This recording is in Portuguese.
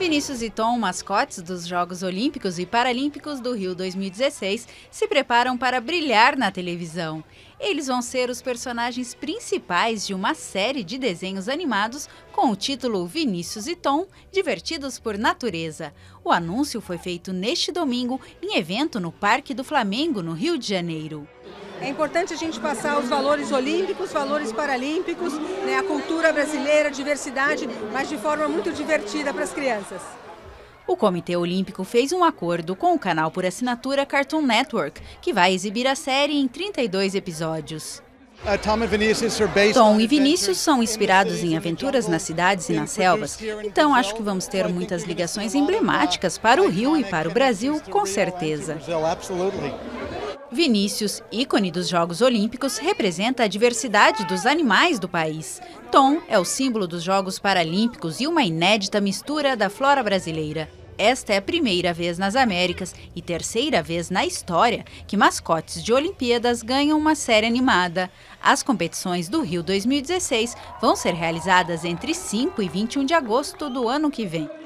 Vinícius e Tom, mascotes dos Jogos Olímpicos e Paralímpicos do Rio 2016, se preparam para brilhar na televisão. Eles vão ser os personagens principais de uma série de desenhos animados com o título Vinícius e Tom, Divertidos por Natureza. O anúncio foi feito neste domingo em evento no Parque do Flamengo, no Rio de Janeiro. É importante a gente passar os valores olímpicos, valores paralímpicos, né, a cultura brasileira, a diversidade, mas de forma muito divertida para as crianças. O Comitê Olímpico fez um acordo com o canal por assinatura Cartoon Network, que vai exibir a série em 32 episódios. Uh, Tom e Vinícius são inspirados em aventuras nas cidades e nas selvas, então acho que vamos ter muitas ligações emblemáticas para o Rio e para o Brasil, com certeza. Vinícius, ícone dos Jogos Olímpicos, representa a diversidade dos animais do país. Tom é o símbolo dos Jogos Paralímpicos e uma inédita mistura da flora brasileira. Esta é a primeira vez nas Américas e terceira vez na história que mascotes de Olimpíadas ganham uma série animada. As competições do Rio 2016 vão ser realizadas entre 5 e 21 de agosto do ano que vem.